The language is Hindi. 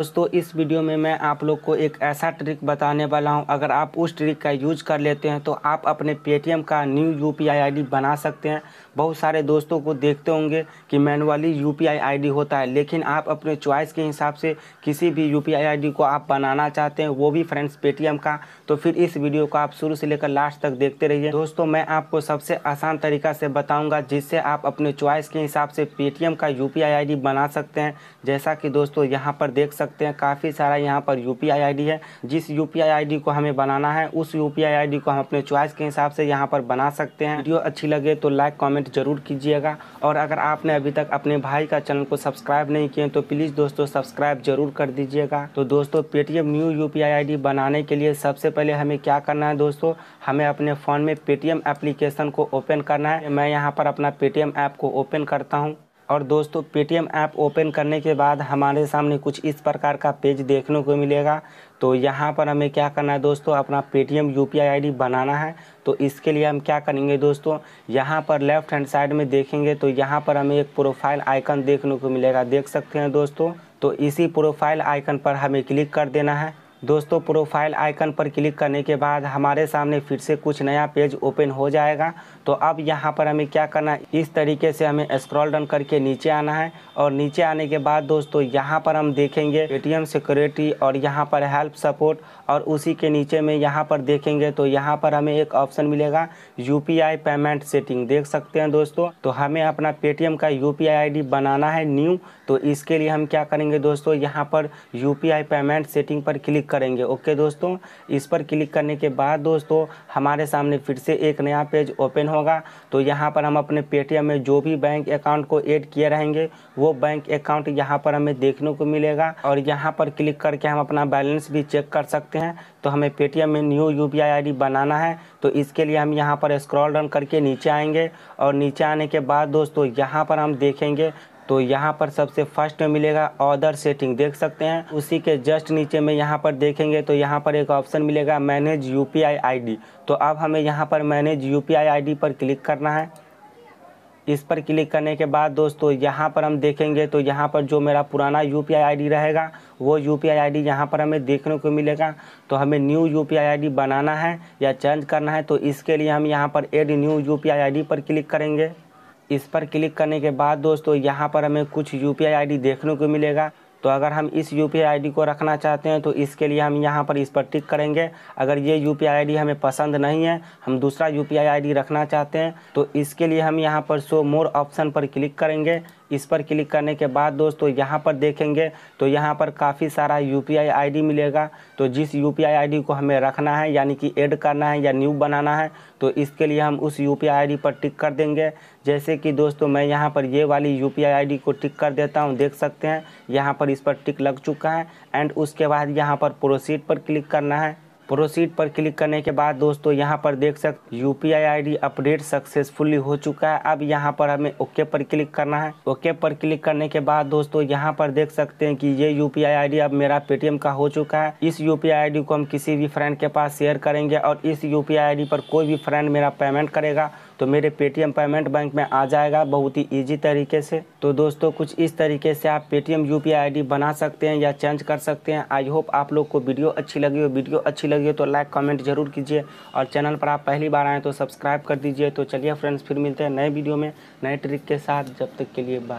दोस्तों इस वीडियो में मैं आप लोग को एक ऐसा ट्रिक बताने वाला हूं अगर आप उस ट्रिक का यूज कर लेते हैं तो आप अपने पेटीएम का न्यू यू पी बना सकते हैं बहुत सारे दोस्तों को देखते होंगे कि मैनुअली यू पी आई होता है लेकिन आप अपने चॉइस के हिसाब से किसी भी यू पी को आप बनाना चाहते हैं वो भी फ्रेंड्स पेटीएम का तो फिर इस वीडियो को आप शुरू से लेकर लास्ट तक देखते रहिए दोस्तों मैं आपको सबसे आसान तरीका से बताऊँगा जिससे आप अपने चॉइस के हिसाब से पेटीएम का यू पी बना सकते हैं जैसा कि दोस्तों यहाँ पर देख सकते सकते हैं काफ़ी सारा यहाँ पर यू पी है जिस यू पी को हमें बनाना है उस यू पी को हम अपने चॉइस के हिसाब से यहाँ पर बना सकते हैं वीडियो अच्छी लगे तो लाइक कॉमेंट जरूर कीजिएगा और अगर आपने अभी तक अपने भाई का चैनल को सब्सक्राइब नहीं किए तो प्लीज़ दोस्तों सब्सक्राइब जरूर कर दीजिएगा तो दोस्तों पेटीएम न्यू यू पी बनाने के लिए सबसे पहले हमें क्या करना है दोस्तों हमें अपने फ़ोन में पेटीएम एप्लीकेशन को ओपन करना है मैं यहाँ पर अपना पेटीएम ऐप को ओपन करता हूँ और दोस्तों पेटीएम ऐप ओपन करने के बाद हमारे सामने कुछ इस प्रकार का पेज देखने को मिलेगा तो यहाँ पर हमें क्या करना है दोस्तों अपना पेटीएम यू पी बनाना है तो इसके लिए हम क्या करेंगे दोस्तों यहाँ पर लेफ़्ट हैंड साइड में देखेंगे तो यहाँ पर हमें एक प्रोफाइल आइकन देखने को मिलेगा देख सकते हैं दोस्तों तो इसी प्रोफाइल आइकन पर हमें क्लिक कर देना है दोस्तों प्रोफाइल आइकन पर क्लिक करने के बाद हमारे सामने फिर से कुछ नया पेज ओपन हो जाएगा तो अब यहाँ पर हमें क्या करना है इस तरीके से हमें स्क्रॉल डन करके नीचे आना है और नीचे आने के बाद दोस्तों यहाँ पर हम देखेंगे पेटीएम सिक्योरिटी और यहाँ पर हेल्प सपोर्ट और उसी के नीचे में यहाँ पर देखेंगे तो यहाँ पर हमें एक ऑप्शन मिलेगा यू पेमेंट सेटिंग देख सकते हैं दोस्तों तो हमें अपना पेटीएम का यू पी बनाना है न्यू तो इसके लिए हम क्या करेंगे दोस्तों यहाँ पर यू पेमेंट सेटिंग पर क्लिक करेंगे ओके दोस्तों इस पर क्लिक करने के बाद दोस्तों हमारे सामने फिर से एक नया पेज ओपन होगा तो यहाँ पर हम अपने पेटीएम में जो भी बैंक अकाउंट को ऐड किए रहेंगे वो बैंक अकाउंट यहाँ पर हमें देखने को मिलेगा और यहाँ पर क्लिक करके हम अपना बैलेंस भी चेक कर सकते हैं तो हमें पेटीएम में न्यू यू पी बनाना है तो इसके लिए हम यहाँ पर स्क्रॉल डाउन करके नीचे आएंगे और नीचे आने के बाद दोस्तों यहाँ पर हम देखेंगे तो यहाँ पर सबसे फर्स्ट में मिलेगा ऑर्डर सेटिंग देख सकते हैं उसी के जस्ट नीचे में यहाँ पर देखेंगे तो यहाँ पर एक ऑप्शन मिलेगा manage U P I I D तो अब हमें यहाँ पर manage U P I I D पर क्लिक करना है इस पर क्लिक करने के बाद दोस्तों यहाँ पर हम देखेंगे तो यहाँ पर जो मेरा पुराना U P I I D रहेगा वो U P I I D यहाँ पर हमें देखने को मिलेगा तो हमें new U P I I D बनाना है या चेंज करना है तो इसके लिए हम यहाँ पर add new U P I I D पर क्लिक करेंगे इस पर क्लिक करने के बाद दोस्तों यहाँ पर हमें कुछ यू पी देखने को मिलेगा तो अगर हम इस यू पी को रखना चाहते हैं तो इसके लिए हम यहाँ पर इस पर टिक करेंगे अगर ये यू पी हमें पसंद नहीं है हम दूसरा यू पी रखना चाहते हैं तो इसके लिए हम यहाँ पर शो मोर ऑप्शन पर क्लिक करेंगे इस पर क्लिक करने के बाद दोस्तों यहाँ पर देखेंगे तो यहाँ पर काफ़ी सारा यू पी मिलेगा तो जिस यू पी को हमें रखना है यानी कि ऐड करना है या न्यू बनाना है तो इसके लिए हम उस यू पी पर टिक कर देंगे जैसे कि दोस्तों मैं यहाँ पर ये वाली यू पी को टिक कर देता हूँ देख सकते हैं यहाँ पर इस पर टिक लग चुका है एंड उसके बाद यहाँ पर प्रोसीड पर क्लिक करना है प्रोसीड पर क्लिक करने के बाद दोस्तों यहाँ पर देख सकते U P I update successfully हो चुका है अब यहाँ पर हमें ओके पर क्लिक करना है ओके पर क्लिक करने के बाद दोस्तों यहाँ पर देख सकते हैं कि ये यू पी आई अब मेरा पेटीएम का हो चुका है इस यू पी आई को हम किसी भी फ्रेंड के पास शेयर करेंगे और इस यू पी आई पर कोई भी फ्रेंड मेरा पेमेंट करेगा तो मेरे पेटीएम पेमेंट बैंक में आ जाएगा बहुत ही ईजी तरीके से तो दोस्तों कुछ इस तरीके से आप पेटीएम यू पी बना सकते हैं या चेंज कर सकते हैं आई होप आप लोग को वीडियो अच्छी लगी हो वीडियो अच्छी लगी हो तो लाइक कमेंट जरूर कीजिए और चैनल पर आप पहली बार आएँ तो सब्सक्राइब कर दीजिए तो चलिए फ्रेंड्स फिर मिलते हैं नए वीडियो में नए ट्रिक के साथ जब तक के लिए बाय